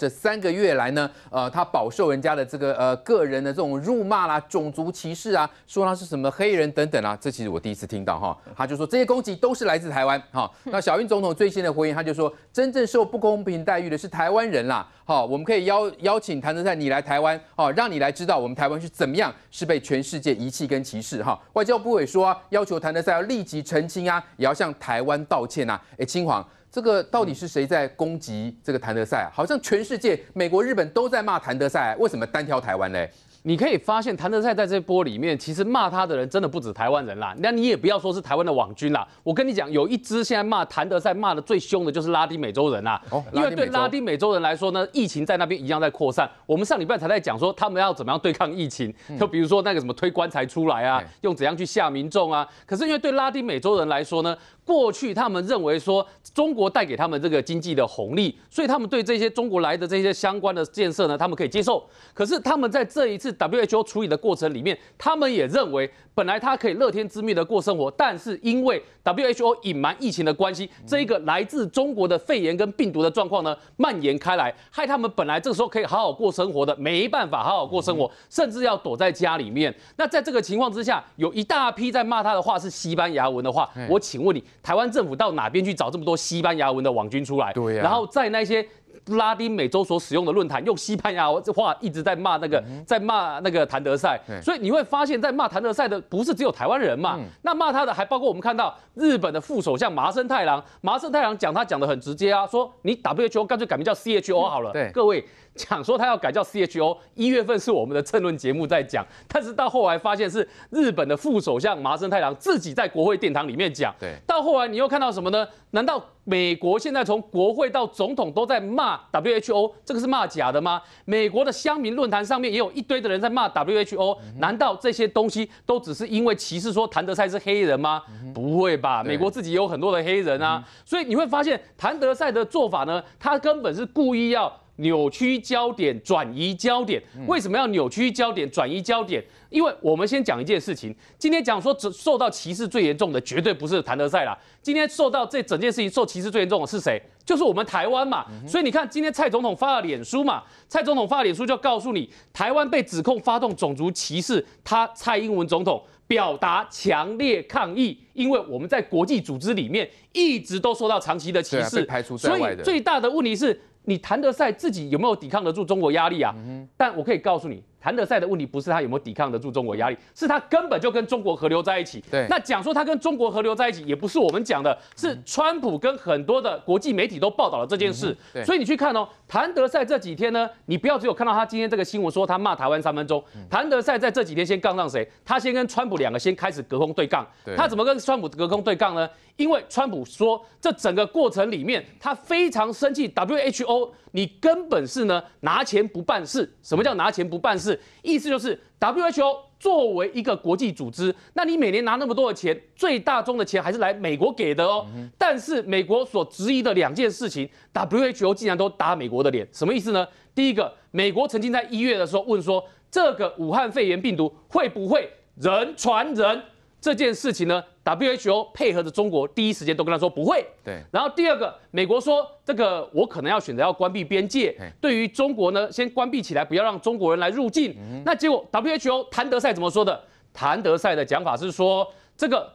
这三个月来呢，呃，他饱受人家的这个呃个人的这种辱骂啦、种族歧视啊，说他是什么黑人等等啊，这其实我第一次听到哈。他就说这些攻击都是来自台湾。哈。那小英总统最新的回应，他就说真正受不公平待遇的是台湾人啦。好，我们可以邀邀请谭德赛你来台湾，哦，让你来知道我们台湾是怎么样，是被全世界遗弃跟歧视哈。外交部也说啊，要求谭德赛要立即澄清啊，也要向台湾道歉呐。哎，青黄。这个到底是谁在攻击这个谭德赛？好像全世界，美国、日本都在骂谭德赛，为什么单挑台湾呢？你可以发现，谭德赛在这波里面，其实骂他的人真的不止台湾人啦。那你也不要说是台湾的网军啦。我跟你讲，有一支现在骂谭德赛骂的最凶的就是拉丁美洲人啦。哦。因为对拉丁美洲人来说呢，疫情在那边一样在扩散。我们上礼拜才在讲说，他们要怎么样对抗疫情，就比如说那个什么推棺材出来啊，用怎样去吓民众啊。可是因为对拉丁美洲人来说呢，过去他们认为说中国带给他们这个经济的红利，所以他们对这些中国来的这些相关的建设呢，他们可以接受。可是他们在这一次 WHO 处理的过程里面，他们也认为本来他可以乐天之命的过生活，但是因为 WHO 隐瞒疫情的关系，这一个来自中国的肺炎跟病毒的状况呢，蔓延开来，害他们本来这个时候可以好好过生活的，没办法好好过生活，甚至要躲在家里面。那在这个情况之下，有一大批在骂他的话是西班牙文的话，我请问你。台湾政府到哪边去找这么多西班牙文的网军出来？对然后在那些。拉丁美洲所使用的论坛用西班牙话一直在骂那个，在骂那个谭德赛，所以你会发现，在骂谭德赛的不是只有台湾人嘛，那骂他的还包括我们看到日本的副首相麻生太郎，麻生太郎讲他讲的很直接啊，说你 W H O 干脆改名叫 C H O 好了，各位讲说他要改叫 C H O，一月份是我们的政论节目在讲，但是到后来发现是日本的副首相麻生太郎自己在国会殿堂里面讲，对，到后来你又看到什么呢？难道？美国现在从国会到总统都在骂 WHO，这个是骂假的吗？美国的乡民论坛上面也有一堆的人在骂 WHO，难道这些东西都只是因为歧视说谭德赛是黑人吗？不会吧，美国自己有很多的黑人啊，所以你会发现谭德赛的做法呢，他根本是故意要。扭曲焦点，转移焦点，为什么要扭曲焦点，转移焦点？因为我们先讲一件事情，今天讲说受到歧视最严重的绝对不是谭德塞啦，今天受到这整件事情受歧视最严重的是谁？就是我们台湾嘛。所以你看，今天蔡总统发了脸书嘛，蔡总统发脸书就告诉你，台湾被指控发动种族歧视，他蔡英文总统表达强烈抗议，因为我们在国际组织里面一直都受到长期的歧视，排除所以最大的问题是。你谭德赛自己有没有抵抗得住中国压力啊？但我可以告诉你。谭德赛的问题不是他有没有抵抗得住中国压力，是他根本就跟中国合流在一起。对，那讲说他跟中国合流在一起，也不是我们讲的，是川普跟很多的国际媒体都报道了这件事。对，所以你去看哦，谭德赛这几天呢，你不要只有看到他今天这个新闻说他骂台湾三分钟。谭德赛在这几天先杠上谁？他先跟川普两个先开始隔空对杠。对，他怎么跟川普隔空对杠呢？因为川普说这整个过程里面，他非常生气，WHO 你根本是呢拿钱不办事。什么叫拿钱不办事？意思就是，WHO 作为一个国际组织，那你每年拿那么多的钱，最大宗的钱还是来美国给的哦。但是美国所质疑的两件事情，WHO 竟然都打美国的脸，什么意思呢？第一个，美国曾经在一月的时候问说，这个武汉肺炎病毒会不会人传人？这件事情呢，WHO 配合着中国第一时间都跟他说不会，对。然后第二个，美国说这个我可能要选择要关闭边界，对于中国呢，先关闭起来，不要让中国人来入境。那结果 WHO 谭德赛怎么说的？谭德赛的讲法是说，这个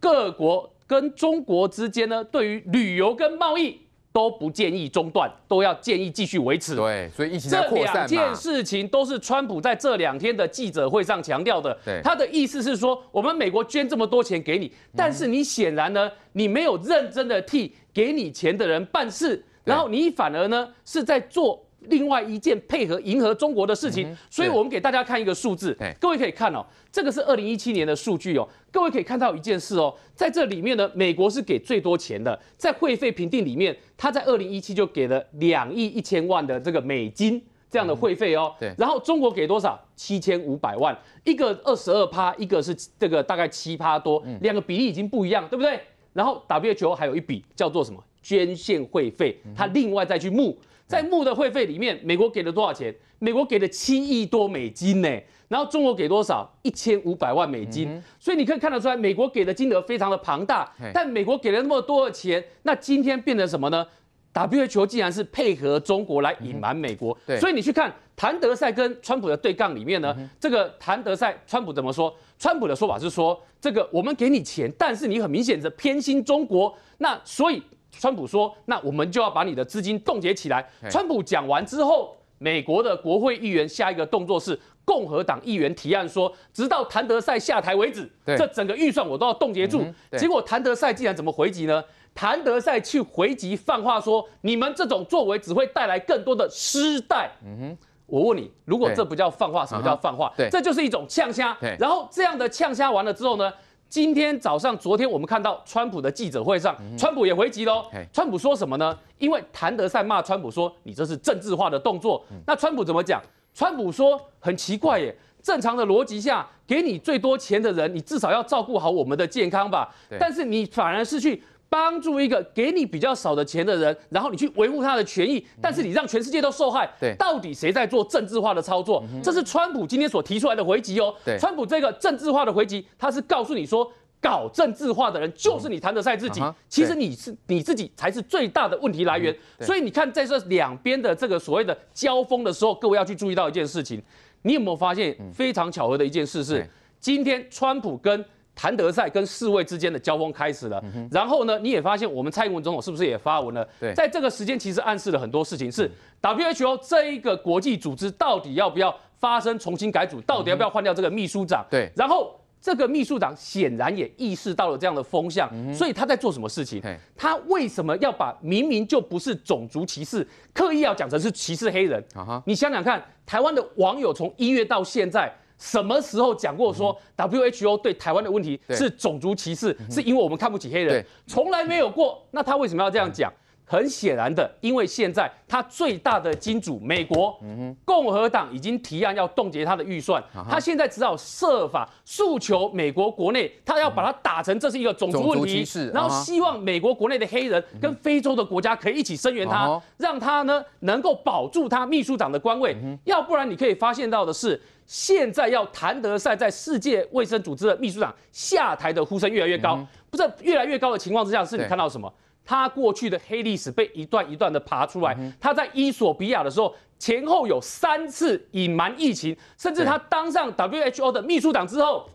各国跟中国之间呢，对于旅游跟贸易。都不建议中断，都要建议继续维持。对，所以疫情这两件事情都是川普在这两天的记者会上强调的。他的意思是说，我们美国捐这么多钱给你，但是你显然呢，你没有认真的替给你钱的人办事，然后你反而呢是在做。另外一件配合迎合中国的事情，所以我们给大家看一个数字，各位可以看哦，这个是二零一七年的数据哦，各位可以看到一件事哦，在这里面呢，美国是给最多钱的，在会费评定里面，他在二零一七就给了两亿一千万的这个美金这样的会费哦，对，然后中国给多少？七千五百万，一个二十二趴，一个是这个大概七趴多，两个比例已经不一样，对不对？然后 WHO 还有一笔叫做什么？捐献会费，他另外再去募，在募的会费里面，美国给了多少钱？美国给了七亿多美金呢。然后中国给多少？一千五百万美金。所以你可以看得出来，美国给的金额非常的庞大。但美国给了那么多的钱，那今天变成什么呢？W H O 竟然是配合中国来隐瞒美国。所以你去看谭德赛跟川普的对杠里面呢，这个谭德赛，川普怎么说？川普的说法是说，这个我们给你钱，但是你很明显是偏心中国。那所以。川普说：“那我们就要把你的资金冻结起来。”川普讲完之后，美国的国会议员下一个动作是共和党议员提案说：“直到谭德赛下台为止，这整个预算我都要冻结住。”结果谭德赛竟然怎么回击呢？谭德赛去回击放话说：“你们这种作为只会带来更多的失败。”嗯哼，我问你，如果这不叫放话，什么叫放话？对，这就是一种呛虾。然后这样的呛虾完了之后呢？今天早上，昨天我们看到川普的记者会上，川普也回击了。川普说什么呢？因为谭德赛骂川普说你这是政治化的动作。那川普怎么讲？川普说很奇怪耶，正常的逻辑下，给你最多钱的人，你至少要照顾好我们的健康吧。但是你反而是去。帮助一个给你比较少的钱的人，然后你去维护他的权益，但是你让全世界都受害。对，到底谁在做政治化的操作？这是川普今天所提出来的回击哦。对，川普这个政治化的回击，他是告诉你说，搞政治化的人就是你谭德赛自己。其实你是你自己才是最大的问题来源。所以你看在这两边的这个所谓的交锋的时候，各位要去注意到一件事情，你有没有发现非常巧合的一件事是，今天川普跟。谭德赛跟侍卫之间的交锋开始了，然后呢，你也发现我们蔡英文总统是不是也发文了？对，在这个时间其实暗示了很多事情，是 WHO 这一个国际组织到底要不要发生重新改组，到底要不要换掉这个秘书长？对，然后这个秘书长显然也意识到了这样的风向，所以他在做什么事情？他为什么要把明明就不是种族歧视，刻意要讲成是歧视黑人？啊你想想看，台湾的网友从一月到现在。什么时候讲过说 WHO 对台湾的问题是种族歧视，是因为我们看不起黑人，从来没有过。那他为什么要这样讲？很显然的，因为现在他最大的金主美国，共和党已经提案要冻结他的预算，他现在只好设法诉求美国国内，他要把它打成这是一个种族问题，然后希望美国国内的黑人跟非洲的国家可以一起声援他，让他呢能够保住他秘书长的官位，要不然你可以发现到的是。现在要谭德赛在世界卫生组织的秘书长下台的呼声越来越高，不是越来越高的情况之下，是你看到什么？他过去的黑历史被一段一段的爬出来，他在伊索比亚的时候前后有三次隐瞒疫情，甚至他当上 WHO 的秘书长之后。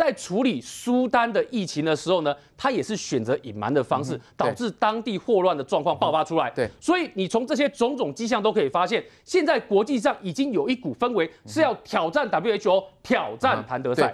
在处理苏丹的疫情的时候呢，他也是选择隐瞒的方式，导致当地霍乱的状况爆发出来。对，所以你从这些种种迹象都可以发现，现在国际上已经有一股氛围是要挑战 WHO，挑战谭德赛。